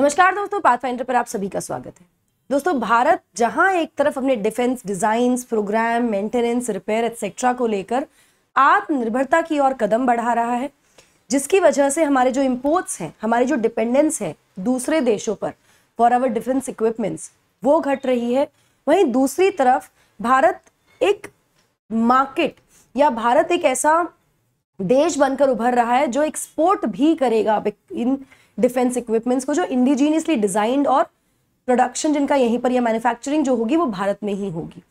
नमस्कार दोस्तों पाथफाइंडर पर आप सभी का स्वागत है दोस्तों भारत जहां एक तरफ अपने defence design programme maintenance repair etcetera को लेकर आत्मनिर्भरता की ओर कदम बढ़ा रहा है जिसकी वजह से हमारे जो इम्पोर्ट्स हैं हमारे जो डिपेंडेंस है दूसरे देशों पर फॉर आवर डिफेंस इक्विपमेंट्स वो घट रही है वहीं दूसरी तरफ भारत एक मार्केट या भारत एक ऐसा देश बनकर उभर रहा है जो एक्सपोर्ट भी करेगा इन डिफेंस इक्विपमेंट्स को जो इंडिजीनियसली डिजाइंड और प्रोडक्शन जिनका यहीं पर या मैन्युफैक्चरिंग जो होगी वो भारत में ही होगी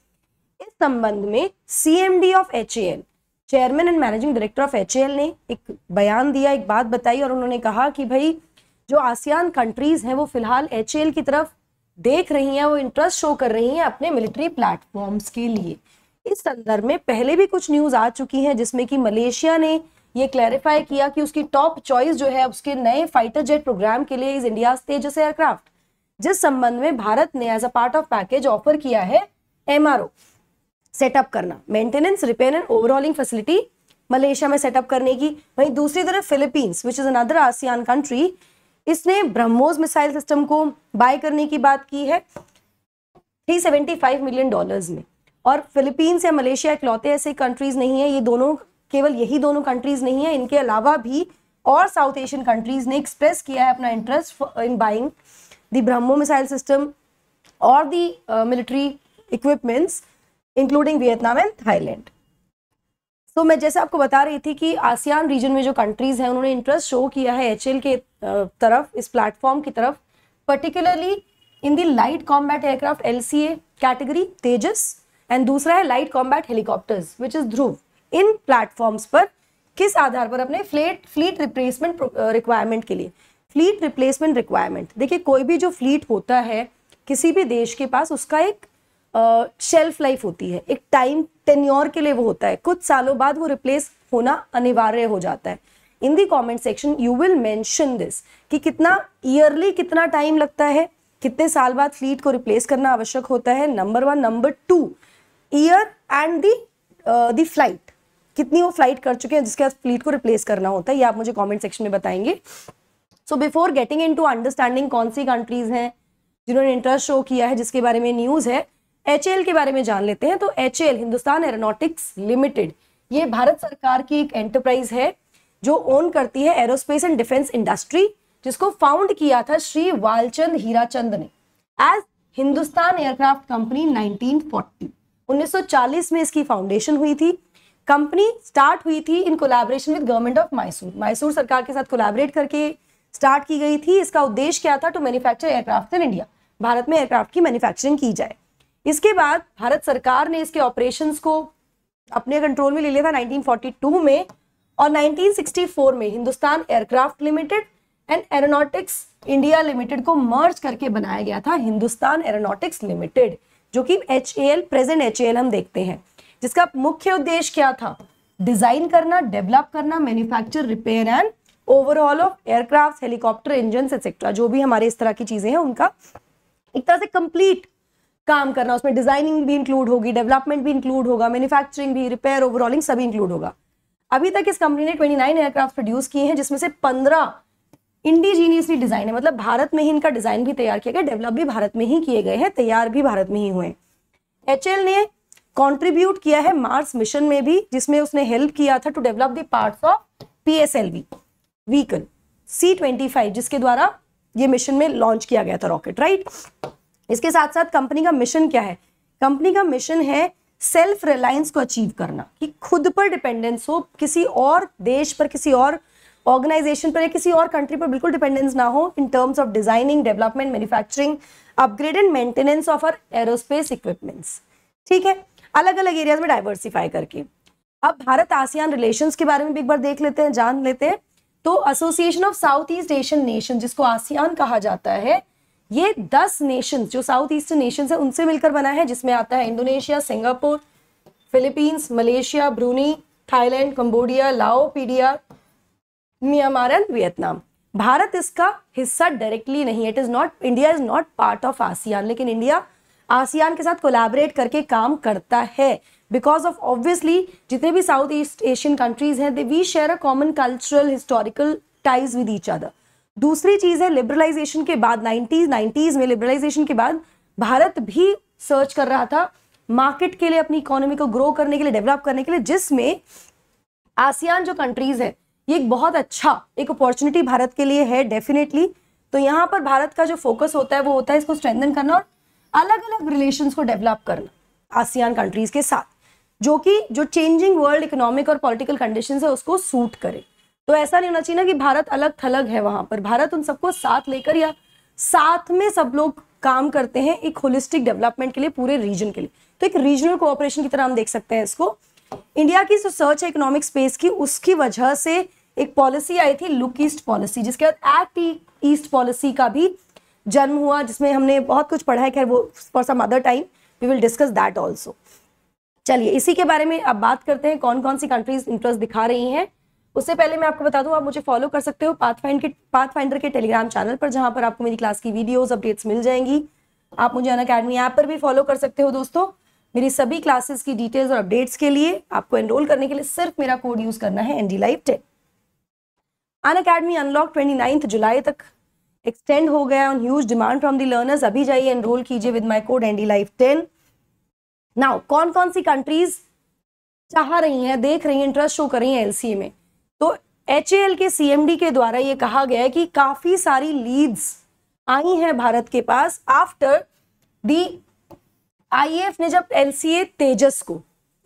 इस संबंध में CMD of H chairman and managing director of H ने एक बयान दिया एक बात बताई और उन्होंने कहा कि भाई जो आसियान कंट्रीज हैं वो फिलहाल एच की तरफ देख रही हैं वो इंटरेस्ट शो कर रही हैं अपने मिलिट्री प्लेटफॉर्म्स के लिए इस संदर्भ में पहले भी कुछ न्यूज आ चुकी है जिसमें कि मलेशिया ने ये क्लैरिफाई किया कि उसकी टॉप चॉइस जो है उसके नए फाइटर जेट प्रोग्राम के लिए इज इंडिया तेजस एयरक्राफ्ट जिस संबंध में भारत ने as a part of package offer किया है एमआरओ सेटअप करना maintenance repair and overhauling facility Malaysia में सेटअप करने की वहीं दूसरी तरफ Philippines which is another ASEAN country इसने ब्रह्मोस मिसाइल सिस्टम को बाय करने की बात की है 375 मिलियन डॉलर्स में और फिलीपींस या मलेशिया इकलौते ऐसे कंट्रीज नहीं है ये दोनों केवल यही दोनों कंट्रीज नहीं है इनके अलावा भी और साउथ एशियन कंट्रीज ने एक्सप्रेस किया है अपना interest in buying the BrahMos missile system और the military equipments including Vietnam and Thailand तो मैं जैसे आपको बता रही थी कि आसियान रीजन में जो कंट्रीज हैं उन्होंने इंटरेस्ट शो किया है एच के uh, तरफ इस प्लेटफॉर्म की तरफ particularly in the light combat aircraft L category Tejas and दूसरा है light combat helicopters which is Dhruv in platforms पर किस आधार पर अपने फ्लेट फ्लीट रिप्लेसमेंट रिक्वायरमेंट के लिए फ्लीट रिप्लेसमेंट रिक्वायरमेंट देखिए कोई भी जो फ्लीट होता है किसी भी देश के पास उसका एक शेल्फ लाइफ होती है एक टाइम टेन्योर के लिए वो होता है कुछ सालों बाद वो रिप्लेस होना अनिवार्य हो जाता है in the comment section you will mention this कि कितना ईयरली कितना टाइम लगता है कितने साल बाद फ्लीट को रिप्लेस करना आवश्यक होता है number one number two year and the the flight कितनी वो फ्लाइट कर चुके हैं जिसके बाद फ्लीट को रिप्लेस करना होता है ये आप मुझे कॉमेंट सेक्शन में बताएंगे so before getting into understanding कौन सी कंट्रीज हैं जिन्होंने इंटरेस्ट शो किया है जिसके बारे में न्यूज़ है एच के बारे में जान लेते हैं तो एच हिंदुस्तान एरोनॉटिक्स लिमिटेड ये भारत सरकार की एक एंटरप्राइज है जो ओन करती है एरोस्पेस एंड डिफेंस इंडस्ट्री जिसको फाउंड किया था श्री वालचंद हीराचंद ने एज हिंदुस्तान एयरक्राफ्ट कंपनी 1940 1940 में इसकी फाउंडेशन हुई थी कंपनी स्टार्ट हुई थी in collaboration with government of Mysore Mysore सरकार के साथ कोलैबोरेट करके स्टार्ट की गई थी इसका उद्देश्य क्या था to manufacture aircraft in India Bharat में एयरक्राफ्ट की मैन्युफैक्चरिंग की जाए इसके बाद भारत सरकार ने इसके ऑपरेशन को अपने कंट्रोल में ले लिया था नाइनटीन में और नाइनटीन में Hindustan aircraft limited and aeronautics India limited को मर्ज करके बनाया गया था हिंदुस्तान एरोनोटिक्स लिमिटेड जो कि H A L present H हम देखते हैं जिसका मुख्य उद्देश्य क्या था डिजाइन करना डेवलप करना manufacture repair and overall of aircraft helicopter engine etcetera जो भी हमारे इस तरह की चीजें हैं उनका एक तरह से कंप्लीट काम करना उसमें डिजाइनिंग भी इंक्लूड होगी डेवलपमेंट भी इंक्लूड होगा मैन्युफैक्चरिंग भी रिपेयर ओवरऑलिंग सभी इंक्लूड होगा अभी तक इस कंपनी ने 29 एयरक्राफ्ट प्रोड्यूस किए हैं जिसमें से 15 इंडिजीनियसली डिजाइन है मतलब भारत में ही इनका डिजाइन भी तैयार किया गया डेवलप भी भारत में ही किए गए हैं तैयार भी भारत में ही हुए एच ने कंट्रीब्यूट किया है मार्स मिशन में भी जिसमें उसने हेल्प किया था to develop the parts of PSLV vehicle C twenty five जिसके द्वारा ये मिशन में लॉन्च किया गया था रॉकेट राइट इसके साथ साथ कंपनी का मिशन क्या है कंपनी का मिशन है सेल्फ रिलायंस को अचीव करना कि खुद पर डिपेंडेंस हो किसी और देश पर किसी और ऑर्गेनाइजेशन पर या किसी और कंट्री पर बिल्कुल डिपेंडेंस ना हो in terms of designing development manufacturing upgrade and maintenance of our aerospace equipments ठीक है अलग अलग एरियाज में डाइवर्सिफाई करके अब भारत आसियान रिलेशंस के बारे में भी एक बार देख लेते हैं जान लेते हैं तो association of South East Asian nation जिसको आसियान कहा जाता है ये दस नेशन जो साउथ ईस्टर्न नेशन है उनसे मिलकर बना है जिसमें आता है Indonesia Singapore Philippines Malaysia Brunei Thailand Cambodia Lao पीडिया म्यांमार एंड वियतनाम भारत इसका हिस्सा डायरेक्टली नहीं it is not India is not part of ASEAN लेकिन इंडिया आसियान के साथ कोलैबोरेट करके काम करता है बिकॉज ऑफ ऑब्वियसली जितने भी साउथ ईस्ट एशियन कंट्रीज हैं they we share a common cultural historical ties with each other दूसरी चीज़ है लिबरलाइजेशन के बाद नाइनटीज नाइन्टीज में लिबरलाइजेशन के बाद भारत भी सर्च कर रहा था मार्केट के लिए अपनी इकोनॉमी को ग्रो करने के लिए डेवलप करने के लिए जिसमें आसियान जो कंट्रीज है ये एक बहुत अच्छा एक अपॉर्चुनिटी भारत के लिए है डेफिनेटली तो यहाँ पर भारत का जो फोकस होता है वो होता है इसको स्ट्रेंथन करना और अलग अलग रिलेशन को डेवलप करना आसियान कंट्रीज के साथ जो कि जो चेंजिंग वर्ल्ड इकोनॉमिक और पॉलिटिकल कंडीशन है उसको सूट करे तो ऐसा नहीं होना चाहिए ना कि भारत अलग थलग है वहां पर भारत उन सबको साथ लेकर या साथ में सब लोग काम करते हैं एक होलिस्टिक डेवलपमेंट के लिए पूरे रीजन के लिए तो एक रीजनल कोऑपरेशन की तरह हम देख सकते हैं इसको इंडिया की जो सर्च है इकोनॉमिक स्पेस की उसकी वजह से एक पॉलिसी आई थी लुक ईस्ट पॉलिसी जिसके बाद एक्ट ईस्ट पॉलिसी का भी जन्म हुआ जिसमें हमने बहुत कुछ पढ़ा है खैर वो for some other time we will discuss that also चलिए इसी के बारे में अब बात करते हैं कौन कौन सी कंट्रीज इंटरेस्ट दिखा रही हैं उससे पहले मैं आपको बता दूं आप मुझे फॉलो कर सकते हो पाथफाइंड के पाथफाइंडर के टेलीग्राम चैनल पर जहां पर आपको मेरी क्लास की वीडियोस अपडेट्स मिल जाएंगी आप मुझे अन अकेडमी ऐप पर भी फॉलो कर सकते हो दोस्तों मेरी सभी क्लासेस की डिटेल्स और अपडेट्स के लिए आपको एनरोल करने के लिए सिर्फ मेरा कोड यूज करना है ND live ten Unacademy unlock twenty जुलाई तक एक्सटेंड हो गया on huge demand from the learners अभी जाइए एनरोल कीजिए with my code ND life ten now कौन कौन सी कंट्रीज चाह रही हैं देख रही हैं इंटरेस्ट शो कर रही हैं एलसीए में तो एच के सीएमडी के द्वारा ये कहा गया है कि काफी सारी लीड्स आई हैं भारत के पास आफ्टर दी आईएएफ ने जब एलसीए तेजस को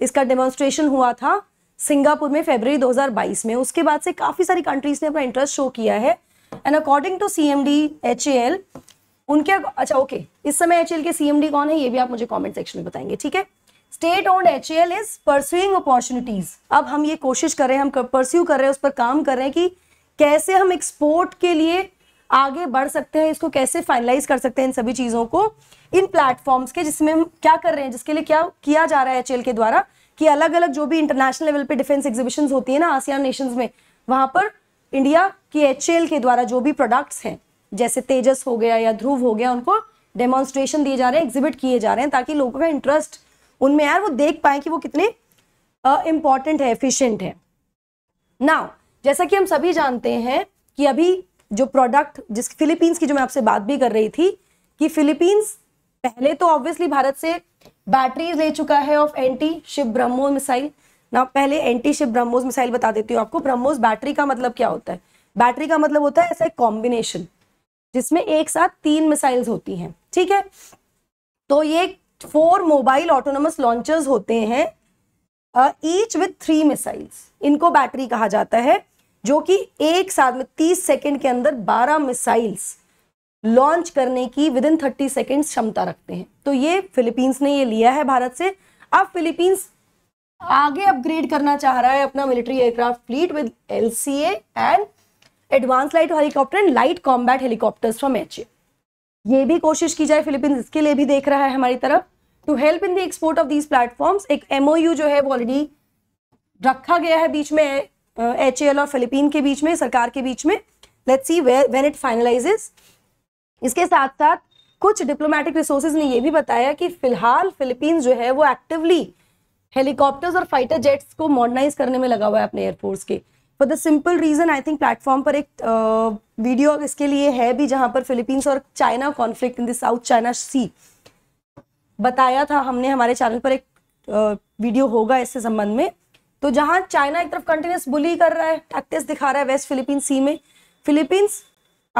इसका डेमोन्स्ट्रेशन हुआ था सिंगापुर में फरवरी 2022 में उसके बाद से काफी सारी कंट्रीज ने अपना इंटरेस्ट शो किया है and according to C M D H A L उनके अच्छा ओके इस समय एच एल के सी एम डी कौन है ये भी आप मुझे कॉमेंट सेक्शन में बताएंगे ठीक है state owned H L is pursuing opportunities अब हम ये कोशिश कर रहे हैं हम परस्यू कर रहे हैं उस पर काम कर रहे हैं कि कैसे हम एक्सपोर्ट के लिए आगे बढ़ सकते हैं इसको कैसे फाइनलाइज कर सकते हैं इन सभी चीजों को इन प्लेटफॉर्म्स के जिसमें हम क्या कर रहे हैं जिसके लिए क्या किया जा रहा है एच के द्वारा कि अलग अलग जो भी इंटरनेशनल लेवल पे डिफेंस एग्जीबिशन होती है ना आसियान नेशन में वहां पर इंडिया की एच के द्वारा जो भी प्रोडक्ट्स हैं जैसे तेजस हो गया या ध्रुव हो गया उनको डेमोन्स्ट्रेशन दिए जा रहे हैं एग्जिबिट किए जा रहे हैं ताकि लोगों का इंटरेस्ट उनमें आए वो देख पाए कि वो कितने इंपॉर्टेंट uh, है एफिशिएंट है नाउ जैसा कि हम सभी जानते हैं कि अभी जो प्रोडक्ट जिस फिलीपींस की जो मैं आपसे बात भी कर रही थी कि फिलीपींस पहले तो ऑब्वियसली भारत से बैटरीज ले चुका है of anti ship BrahMos missile ना पहले एंटी शिप ब्रह्मोस मिसाइल बता देती हूँ आपको ब्रह्मोस बैटरी का मतलब क्या होता है बैटरी का मतलब होता है ऐसा एक कॉम्बिनेशन जिसमें एक साथ तीन मिसाइल्स होती हैं ठीक है तो ये फोर मोबाइल ऑटोनोमस लॉन्चर्स होते हैं ईच विथ थ्री मिसाइल्स इनको बैटरी कहा जाता है जो कि एक साथ में तीस सेकेंड के अंदर बारह मिसाइल्स लॉन्च करने की विद इन थर्टी सेकेंड्स क्षमता रखते हैं तो ये फिलीपींस ने ये लिया है भारत से अब फिलीपींस आगे अपग्रेड करना चाह रहा है अपना military aircraft fleet with L and advance light helicopter and light combat helicopters from H ये भी कोशिश की जाए फिलिपींस इसके लिए भी देख रहा है हमारी तरफ to help in the export of these platforms एक एमओयू जो है वो ऑलरेडी रखा गया है बीच में एच और फिलीपीन के बीच में सरकार के बीच में let's see when it finalises इसके साथ साथ कुछ डिप्लोमेटिक रिसोर्सेज ने ये भी बताया कि फिलहाल फिलिपींस जो है वो एक्टिवली हेलीकॉप्टर्स और फाइटर जेट्स को मॉडर्नाइज करने में लगा हुआ है अपने एयरफोर्स के for the simple reason I think platform पर एक वीडियो इसके लिए है भी जहां पर फिलीपींस और China conflict in the South China Sea बताया था हमने हमारे चैनल पर एक वीडियो होगा इससे संबंध में तो जहां चाइना एक तरफ कंटिन्यूस बुली कर रहा है टैक्टिस दिखा रहा है वेस्ट फिलीपींस सी में फिलीपींस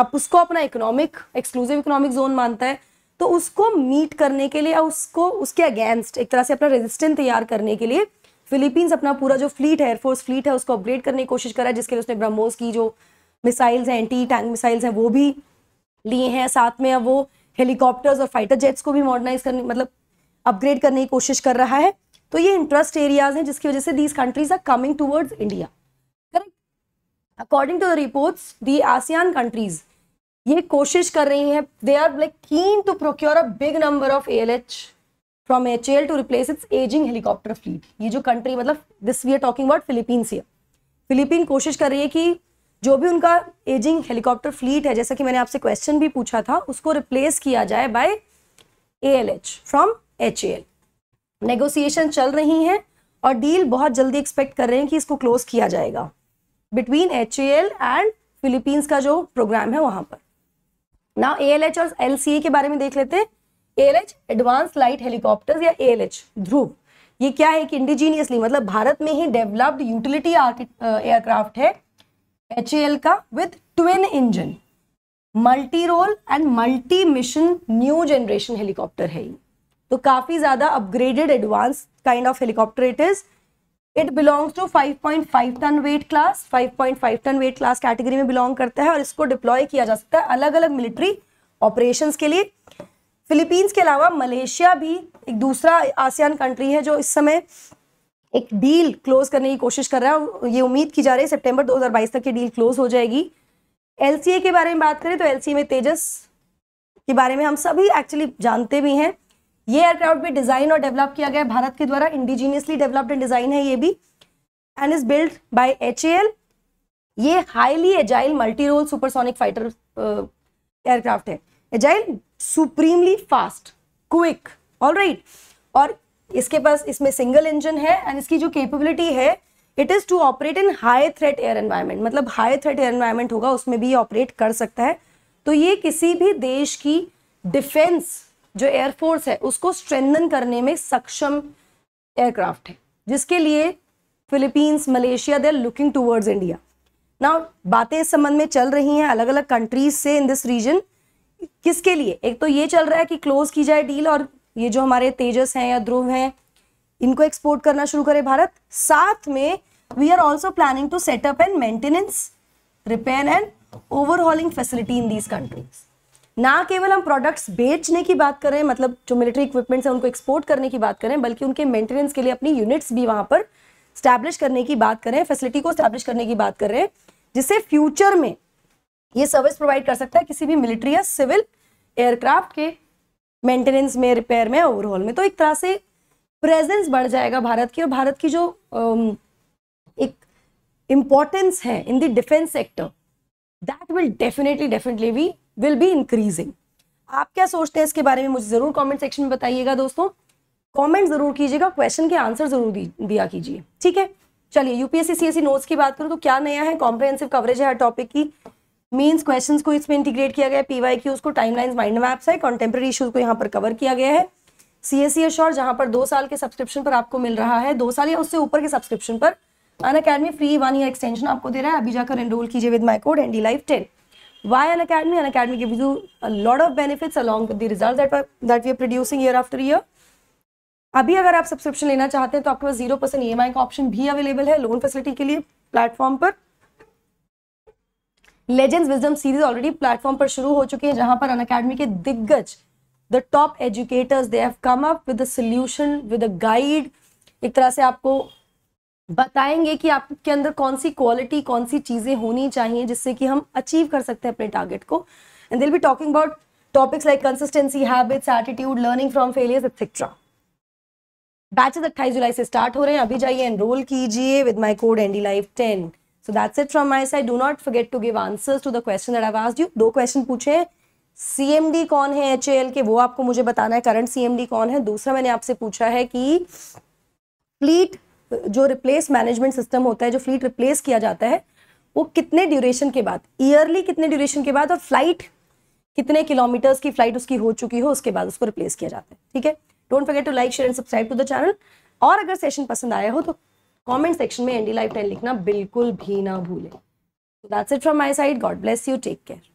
अब उसको अपना इकोनॉमिक एक्सक्लूसिव इकोनॉमिक जोन मानता है तो उसको मीट करने के लिए या उसको उसके अगेंस्ट एक तरह से अपना रेजिस्टेंस तैयार करने के लिए फिलीपींस अपना पूरा जो फ्लीट है एयरफोर्स फ्लीट है उसको अपग्रेड करने की कोशिश कर रहा है जिसके लिए उसने ब्रह्मोस की जो मिसाइल्स हैं एंटी टैंक मिसाइल्स हैं वो भी लिए हैं साथ में अब वो हेलीकॉप्टर्स और फाइटर जेट्स को भी मॉडर्नाइज करने मतलब अपग्रेड करने की कोशिश कर रहा है तो ये इंटरेस्ट एरियाज हैं जिसकी वजह से these countries are coming towards India correct according to the reports the ASEAN countries ये कोशिश कर रही है they are like keen to procure a big number of A from H L to replace its ageing helicopter fleet ये जो country मतलब this we are talking about Philippines ये Philippine कोशिश कर रही है कि जो भी उनका एजिंग हेलीकॉप्टर फ्लीट है जैसा कि मैंने आपसे क्वेश्चन भी पूछा था उसको रिप्लेस किया जाए by A L H from H A L negotiation चल रही हैं और डील बहुत जल्दी एक्सपेक्ट कर रहे हैं कि इसको क्लोज किया जाएगा between H A L and Philippines का जो प्रोग्राम है वहां पर एल एएलएच और एलसीए के बारे में देख लेते हैं एएलएच एडवांस लाइट हेलीकॉप्टर या एएलएच ध्रुव ये क्या है कि इंडिजीनियसली मतलब भारत में ही डेवलप्ड यूटिलिटी एयरक्राफ्ट है एच का with twin engine multi role and multi mission new generation helicopter है ये तो काफ़ी ज़्यादा upgraded advance kind of helicopter it is it belongs to 5.5 ton weight class 5.5 ton weight class category में belong करता है और इसको डिप्लॉय किया जा सकता है अलग अलग मिलिट्री ऑपरेशंस के लिए फिलीपींस के अलावा मलेशिया भी एक दूसरा आसियान कंट्री है जो इस समय एक डील क्लोज करने की कोशिश कर रहा है ये उम्मीद की जा रही है हजार बाईस तक की डील क्लोज हो जाएगी ए के बारे में बात करें तो ए में तेजस के बारे में हम सभी एक्चुअली जानते भी हैं ये एयरक्राफ्ट भी डिजाइन और डेवलप किया गया भारत के द्वारा इंडिजीनियसली डेवलप्ड एंड डिजाइन है ये भी and is build by H ये highly agile multi role supersonic fighter aircraft है agile supremely fast quick all right और इसके पास इसमें सिंगल इंजन है एंड इसकी जो कैपेबिलिटी है it is to operate in high threat air environment मतलब हाई थ्रेट एयर एनवायरमेंट होगा उसमें भी ऑपरेट कर सकता है तो ये किसी भी देश की डिफेंस जो एयरफोर्स है उसको स्ट्रेंदन करने में सक्षम एयरक्राफ्ट है जिसके लिए Philippines Malaysia they are looking towards India ना बातें इस संबंध में चल रही हैं अलग अलग कंट्रीज से इन दिस रीजन किसके लिए एक तो ये चल रहा है कि क्लोज की जाए डील और ये जो हमारे तेजस हैं या ध्रुव हैं इनको एक्सपोर्ट करना शुरू करे भारत साथ में we are also planning to setup and maintenance repair and overhauling facility in these countries ना केवल हम प्रोडक्ट्स बेचने की बात करें मतलब जो मिलिट्री इक्विपमेंट्स हैं उनको एक्सपोर्ट करने की बात करें बल्कि उनके मेंटेनेंस के लिए अपनी यूनिट्स भी वहाँ पर स्टैब्लिश करने की बात करें फैसिलिटी को स्टैब्लिश करने की बात करें जिससे फ्यूचर में ये सर्विस प्रोवाइड कर सकता है किसी भी मिलिट्री या सिविल एयरक्राफ्ट के मेंटेनेंस में रिपेयर में ओवरऑल में तो एक तरह से प्रेजेंस बढ़ जाएगा भारत की और भारत की जो एक इम्पॉर्टेंस है in the defence sector that will definitely definitely be will be increasing आप क्या सोचते हैं इसके बारे में मुझे ज़रूर कमेंट सेक्शन में बताइएगा दोस्तों कमेंट ज़रूर कीजिएगा क्वेश्चन के आंसर ज़रूर दिया कीजिए ठीक है चलिए यूपीएससी सीएससी नोट्स की बात करूँ तो क्या नया है कॉम्प्रेहेंसिव कवरेज है हर टॉपिक की मीन्स क्वेश्चन को इसमें इंटीग्रेट किया गया पीवाई की उसको टाइम लाइन माइंड मैप्स है कॉन्टेम्प्रेरी इशूज को यहाँ पर कवर किया गया है सी एस सी एश्योर जहाँ पर दो साल के सब्सक्रिप्शन पर आपको मिल रहा है दो साल या उससे ऊपर के सब्सक्रिप्शन पर Unacademy free one year extension आपको दे रहा है अभी जाकर एनरोल कीजिए with my code ND life ten why an academy an academy gives you a lot of benefits along with the results that that we are producing year after year अभी अगर आप सब्सक्रिप्शन लेना चाहते हैं तो आपके पास zero percent ई का option भी अवेलेबल है लोन फैसिलिटी के लिए प्लेटफॉर्म पर legends wisdom series already platform पर शुरू हो चुकी है जहां पर अन अकेडमी के दिग्गज the top educators they have come up with a solution with a guide एक तरह से आपको बताएंगे कि आपके अंदर कौन सी क्वालिटी कौन सी चीज़ें होनी चाहिए जिससे कि हम अचीव कर सकते हैं अपने टारगेट को and they'll be talking about topics like consistency habits attitude learning from failures etcetera batches अट्ठाईस जुलाई से स्टार्ट हो रहे हैं अभी जाइए एनरोल कीजिए with my code ND life ten so that's it from my side do not forget to give answers to the question that I asked you दो क्वेश्चन पूछे सीएमडी कौन है एच के वो आपको मुझे बताना है करंट सीएमडी कौन है दूसरा मैंने आपसे पूछा है कि फ्लीट जो रिप्लेस मैनेजमेंट सिस्टम होता है जो फ्लीट रिप्लेस किया जाता है वो कितने ड्यूरेशन के बाद ईयरली कितने ड्यूरेशन के बाद और फ्लाइट कितने किलोमीटर्स की फ्लाइट उसकी हो चुकी हो उसके बाद उसको रिप्लेस किया जाता है ठीक है don't forget to like share and subscribe to the channel और अगर सेशन पसंद आया हो तो कमेंट सेक्शन में एनडी लाइफ टाइम लिखना बिल्कुल भी ना भूलें that's it from my side God bless you take care